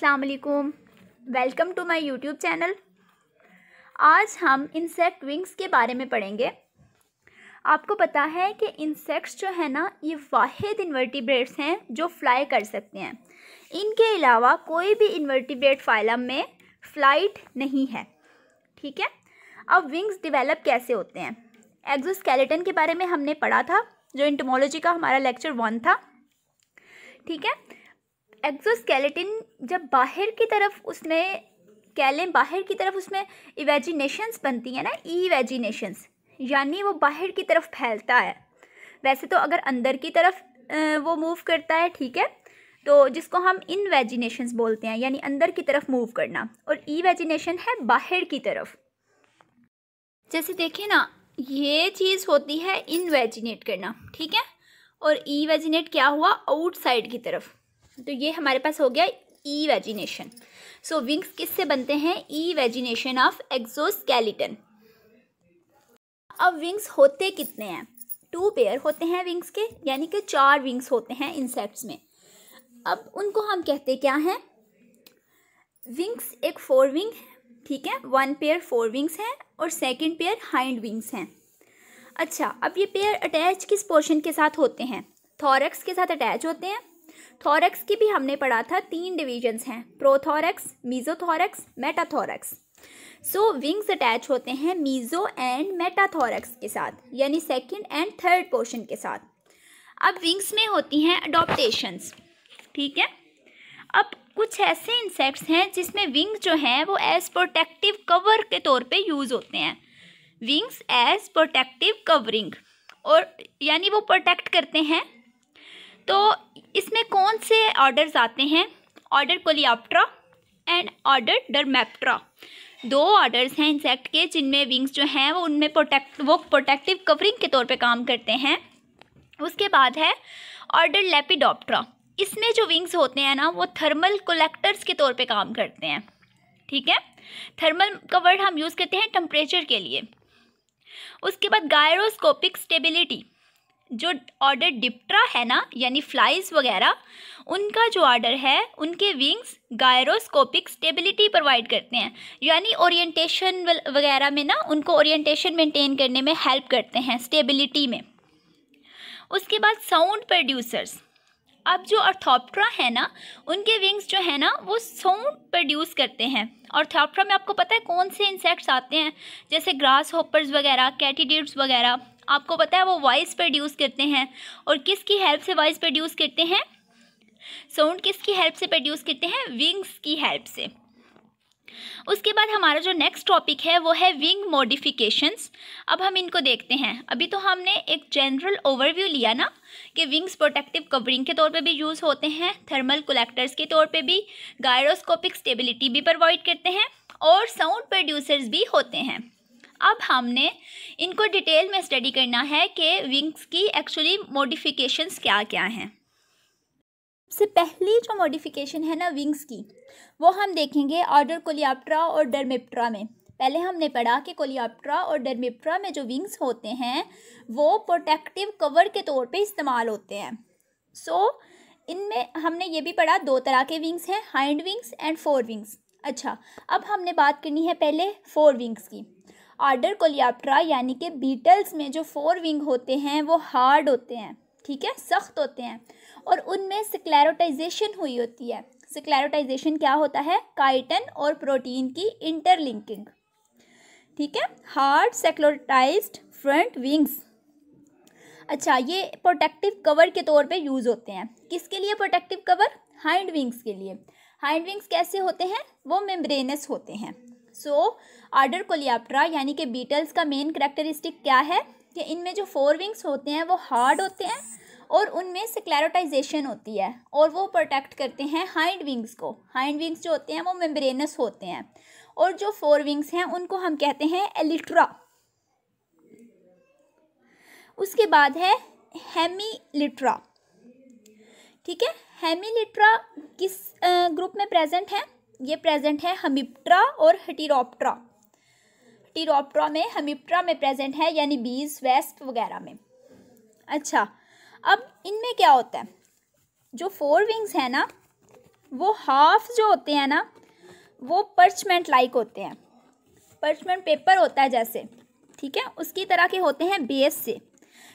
असलकुम welcome to my YouTube channel आज हम इंसेक्ट विंग्स के बारे में पढ़ेंगे आपको पता है कि इंसेक्ट्स जो है ना ये वाद इन्वर्टिब्रेट्स हैं जो फ्लाई कर सकते हैं इनके अलावा कोई भी इन्वर्टिब्रेट फाइलम में फ्लाइट नहीं है ठीक है अब विंग्स डिवेलप कैसे होते हैं एग्जोस्केलेटन के बारे में हमने पढ़ा था जो इंटमोलॉजी का हमारा लेक्चर वन था ठीक है एक्सोस्केलेटिन जब बाहर की तरफ उसमें कैलें बाहर की तरफ उसमें इवेजिनेशंस बनती हैं ना ई इवेजिनेशंस यानी वो बाहर की तरफ फैलता है वैसे तो अगर अंदर की तरफ वो मूव करता है ठीक है तो जिसको हम इन वेजिनेशंस बोलते हैं यानी अंदर की तरफ मूव करना और ई वेजिनेशन है बाहर की तरफ जैसे देखिए ना ये चीज़ होती है इन वेजिनेट करना ठीक है और ई वेजिनेट क्या हुआ आउटसाइड की तरफ तो ये हमारे पास हो गया ई वेजिनेशन सो विंग्स किससे बनते हैं ई वेजिनेशन ऑफ एक्सोस्केलेटन अब विंग्स होते कितने हैं टू पेयर होते हैं विंग्स के यानी कि चार विंग्स होते हैं इंसेक्ट्स में अब उनको हम कहते क्या हैं विंग्स एक फोर विंग ठीक है वन पेयर फोर विंग्स हैं और सेकंड पेयर हाइंड विंग्स हैं अच्छा अब ये पेयर अटैच किस पोर्शन के साथ होते हैं थॉरक्स के साथ अटैच होते हैं थॉरक्स की भी हमने पढ़ा था तीन डिविजन्स हैं प्रोथॉरक्स मीजोथॉरक्स मेटाथॉरक्स सो विंग्स अटैच होते हैं मीजो एंड मेटाथॉरक्स के साथ यानी सेकेंड एंड थर्ड पोर्शन के साथ अब विंग्स में होती हैं अडोप्टेशंस ठीक है अब कुछ ऐसे इंसेक्ट्स हैं जिसमें विंग्स जो हैं वो एज प्रोटेक्टिव कवर के तौर पे यूज़ होते हैं विंग्स एज प्रोटेक्टिव कवरिंग और यानी वो प्रोटेक्ट करते हैं तो इसमें कौन से ऑर्डर्स आते हैं order Coleoptera and order Dermaptera दो ऑर्डर्स हैं इंसेक्ट के जिनमें विंग्स जो हैं वो उनमें प्रोटेक्ट वो प्रोटेक्टिव कवरिंग के तौर पे काम करते हैं उसके बाद है ऑर्डर लेपिडोप्ट्रा इसमें जो विंग्स होते हैं ना वो थर्मल कोलेक्टर्स के तौर पे काम करते हैं ठीक है थर्मल कवर हम यूज़ करते हैं टम्परेचर के लिए उसके बाद गायरोस्कोपिक स्टेबिलिटी जो ऑर्डर डिप्ट्रा है ना यानी फ्लाइज वगैरह उनका जो ऑर्डर है उनके विंग्स गायरोस्कोपिक स्टेबिलिटी प्रोवाइड करते हैं यानी ओरिएंटेशन वगैरह में ना उनको ओरिएंटेशन मेंटेन करने में हेल्प करते हैं स्टेबिलिटी में उसके बाद साउंड प्रोड्यूसर्स अब जो ऑर्थोप्ट्रा है ना उनके विंग्स जो है ना वो साउंड प्रोड्यूस करते हैं ऑर्थोप्ट्रा में आपको पता है कौन से इंसेक्ट्स आते हैं जैसे ग्रास होपर्स वगैरह कैटीड्यूट्स वगैरह आपको पता है वो वॉइस प्रोड्यूस करते हैं और किसकी हेल्प से वॉइस प्रोड्यूस करते हैं साउंड किसकी हेल्प से प्रोड्यूस करते हैं विंग्स की हेल्प से उसके बाद हमारा जो नेक्स्ट टॉपिक है वो है विंग मॉडिफिकेशंस अब हम इनको देखते हैं अभी तो हमने एक जनरल ओवरव्यू लिया ना कि विंग्स प्रोटेक्टिव कवरिंग के तौर पे भी यूज़ होते हैं थर्मल कोलेक्टर्स के तौर पे भी गायरोस्कोपिक स्टेबिलिटी भी प्रोवाइड करते हैं और साउंड प्रोड्यूसर्स भी होते हैं अब हमने इनको डिटेल में स्टडी करना है कि विंग्स की एक्चुअली मॉडिफिकेशंस क्या क्या हैं सबसे पहली जो मॉडिफिकेशन है ना विंग्स की वो हम देखेंगे ऑर्डर कोलियाप्ट्रा और डरमिप्ट्रा में पहले हमने पढ़ा कि कोलियाप्ट्रा और डरमिप्ट्रा में जो विंग्स होते हैं वो प्रोटेक्टिव कवर के तौर पे इस्तेमाल होते हैं सो so, इनमें हमने ये भी पढ़ा दो तरह के विंग्स हैं hind wings and fore wings अच्छा अब हमने बात करनी है पहले फोर विंग्स की आर्डर कोलियाप्ट्रा यानी कि बीटल्स में जो फोर विंग होते हैं वो हार्ड होते हैं ठीक है सख्त होते हैं और उनमें सिक्लैरोटाइजेशन हुई होती है सिक्लैरोटाइजेशन क्या होता है काइटन और प्रोटीन की इंटरलिंकिंग ठीक है हार्ड सेक्लोटाइज फ्रंट विंग्स अच्छा ये प्रोटेक्टिव कवर के तौर पे यूज़ होते हैं किसके लिए प्रोटेक्टिव कवर हाइंड विंग्स के लिए हाइंड विंग्स कैसे होते हैं वो मेम्ब्रेनस होते हैं सो आर्डर कोलियाप्ट्रा यानी कि बीटल्स का मेन करेक्टरिस्टिक क्या है कि इनमें जो फोर विंग्स होते हैं वो हार्ड होते हैं और उनमें स्क्लेरोटाइजेशन होती है और वो प्रोटेक्ट करते हैं हाइंड विंग्स को हाइंड विंग्स जो होते हैं वो मेम्ब्रेनस होते हैं और जो फोर विंग्स हैं उनको हम कहते हैं एलिट्रा उसके बाद है हेमीलिट्रा ठीक है हेमीलिट्रा किस ग्रुप में प्रेजेंट है ये प्रेजेंट है हमिप्ट्रा और हटीरोप्ट्रा हटीरोप्ट्रा में हमिप्ट्रा में प्रेजेंट है यानी बीज वेस्प वगैरह में अच्छा अब इनमें क्या होता है जो फोर विंग्स हैं ना वो हाफ जो होते हैं ना वो पर्चमेंट लाइक होते हैं पर्चमेंट पेपर होता है जैसे ठीक है उसकी तरह के होते हैं बेस से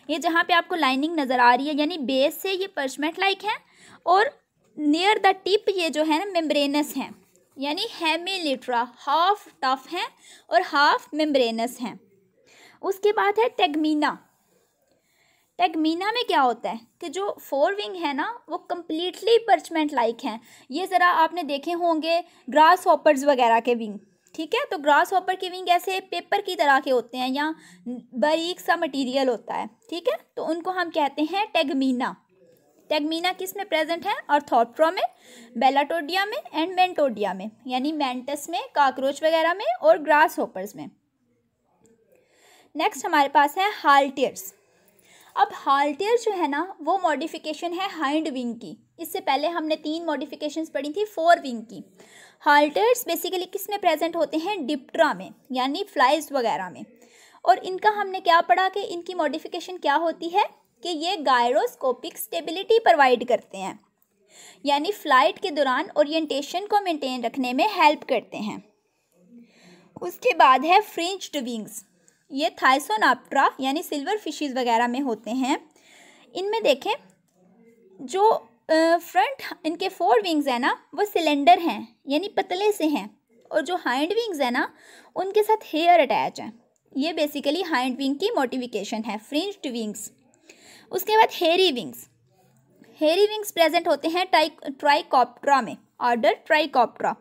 ये जहाँ पे आपको लाइनिंग नज़र आ रही है यानी बेस से ये पर्चमेंट लाइक हैं और नियर द टिप ये जो है ना मेम्ब्रेनस हैं यानी हेमिलिट्रा हाफ टफ हैं और हाफ मेम्ब्रेनस हैं उसके बाद है टेगमीना टेगमीना में क्या होता है कि जो फोर विंग है ना वो कम्प्लीटली पर्चमेंट लाइक हैं ये ज़रा आपने देखे होंगे ग्रास हॉपर्स वगैरह के विंग ठीक है तो ग्रास हॉपर के विंग ऐसे पेपर की तरह के होते हैं या बारीक सा मटेरियल होता है ठीक है तो उनको हम कहते हैं टेगमीना टेगमीना किस में प्रेजेंट है अर्थोप्ट्रा में बेलाटोडिया में एंड मेंटोडिया में यानी मेंटस में काकरोच वगैरह में और ग्रास होपर्स में नेक्स्ट हमारे पास है हाल्टियर्स अब हाल्टियर जो है ना वो मॉडिफिकेशन है हाइंड विंग की इससे पहले हमने तीन मॉडिफिकेशन पढ़ी थी फोर विंग की हाल्टर्स बेसिकली किस में प्रेजेंट होते हैं डिप्ट्रा में यानी फ्लाइज वगैरह में और इनका हमने क्या पढ़ा कि इनकी मॉडिफिकेशन क्या होती है कि ये गायरोस्कोपिक स्टेबिलिटी प्रोवाइड करते हैं यानी फ़्लाइट के दौरान ओरिएंटेशन को मेंटेन रखने में हेल्प करते हैं उसके बाद है फ्रिंज्ड विंग्स ये थाइसोनाप्ट्रा यानी सिल्वर फिशेस वगैरह में होते हैं इनमें देखें जो फ्रंट इनके फोर विंग्स है ना वो सिलेंडर हैं यानी पतले से हैं और जो हाइंड विंग्स है ना उनके साथ हेयर अटैच हैं ये बेसिकली हाइंड विंग की मोटिफिकेशन है फ्रिंज्ड विंग्स उसके बाद हेरी विंग्स हेरी विंग्स प्रेजेंट होते हैं ट्राई ट्राइकॉप्ट्रा में ऑर्डर ट्राइकॉप्ट्रा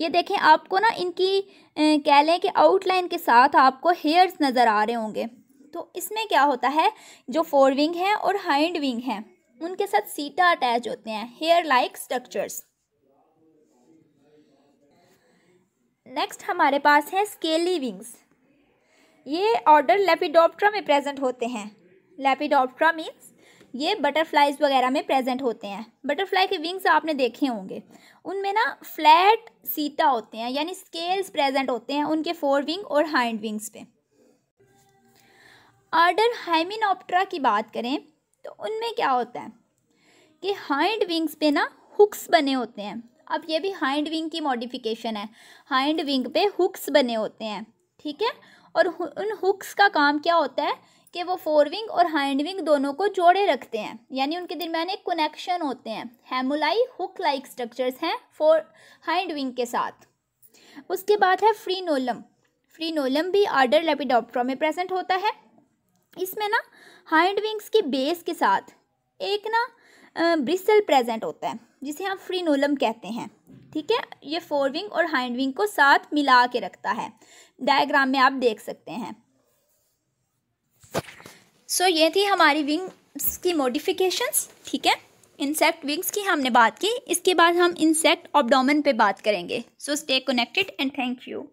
ये देखें आपको ना इनकी कह लें कि आउटलाइन के साथ आपको हेयर्स नज़र आ रहे होंगे तो इसमें क्या होता है जो फोर विंग हैं और हाइंड विंग हैं उनके साथ सीटा अटैच होते हैं हेयर लाइक स्ट्रक्चर्स नेक्स्ट हमारे पास है स्केली विंग्स ये ऑर्डर लेपिडोप्ट्रा में प्रेजेंट होते हैं लेपिडोप्ट्रा मीन्स ये बटरफ्लाइज वगैरह में प्रेजेंट होते हैं बटरफ्लाई के विंग्स आपने देखे होंगे उनमें ना फ्लैट सीटा होते हैं यानी स्केल्स प्रेजेंट होते हैं उनके फोर विंग और हाइंड विंग्स पे आर्डर हाइमिनोप्ट्रा की बात करें तो उनमें क्या होता है कि हाइंड विंग्स पे ना हुक्स बने होते हैं अब ये भी हाइंड विंग की मॉडिफिकेशन है हाइंड विंग पे हुक्स बने होते हैं ठीक है और उन हुक्स का काम क्या होता है कि वो फोर विंग और हाइंड विंग दोनों को जोड़े रखते हैं यानी उनके दरमियान एक कनेक्शन होते हैं हेमुलाई हुक लाइक स्ट्रक्चर्स हैं फोर हाइंड विंग के साथ उसके बाद है फ्रीनोलम फ्रीनोलम भी आर्डर लेपिडोप्ट्रा में प्रेजेंट होता है इसमें ना हाइंड विंग्स की बेस के साथ एक ना ब्रिसल प्रेजेंट होता है जिसे हम फ्रीनोलम कहते हैं ठीक है ये फोर विंग और हाइंड विंग को साथ मिला के रखता है डायग्राम में आप देख सकते हैं सो so, ये थी हमारी विंग्स की मॉडिफिकेशंस ठीक है इंसेक्ट विंग्स की हमने बात की इसके बाद हम इंसेक्ट ऑबडोमन पे बात करेंगे so stay connected and thank you